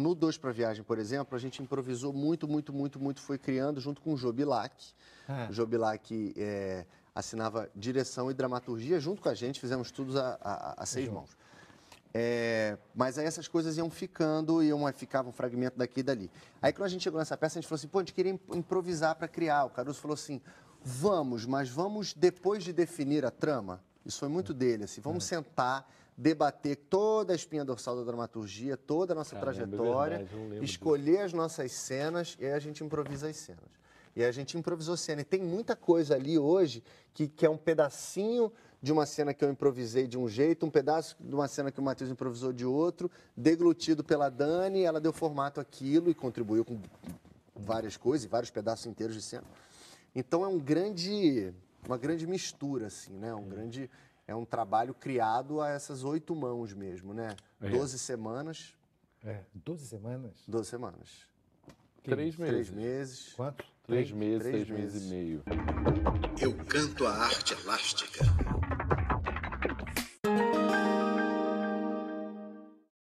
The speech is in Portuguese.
No Dois para Viagem, por exemplo, a gente improvisou muito, muito, muito, muito, foi criando junto com o Jobilac. É. O Jobilac é, assinava direção e dramaturgia junto com a gente, fizemos estudos a, a, a seis mãos. É, mas aí essas coisas iam ficando, iam, ficava um fragmento daqui e dali. Aí quando a gente chegou nessa peça, a gente falou assim, pô, a gente queria improvisar para criar. O Caruso falou assim, vamos, mas vamos depois de definir a trama? Isso foi muito dele, assim, vamos é. sentar, debater toda a espinha dorsal da dramaturgia, toda a nossa Caramba, é trajetória, é escolher disso. as nossas cenas e aí a gente improvisa as cenas. E a gente improvisou cena. E tem muita coisa ali hoje que, que é um pedacinho de uma cena que eu improvisei de um jeito, um pedaço de uma cena que o Matheus improvisou de outro, deglutido pela Dani, ela deu formato àquilo e contribuiu com várias coisas, vários pedaços inteiros de cena. Então é um grande uma grande mistura, assim, né? Um é. grande. É um trabalho criado a essas oito mãos mesmo, né? É. Doze é. semanas. É, doze semanas? Doze semanas. Três meses. Três meses. Três, três meses, três, meses. meses e meio. Eu canto a arte elástica.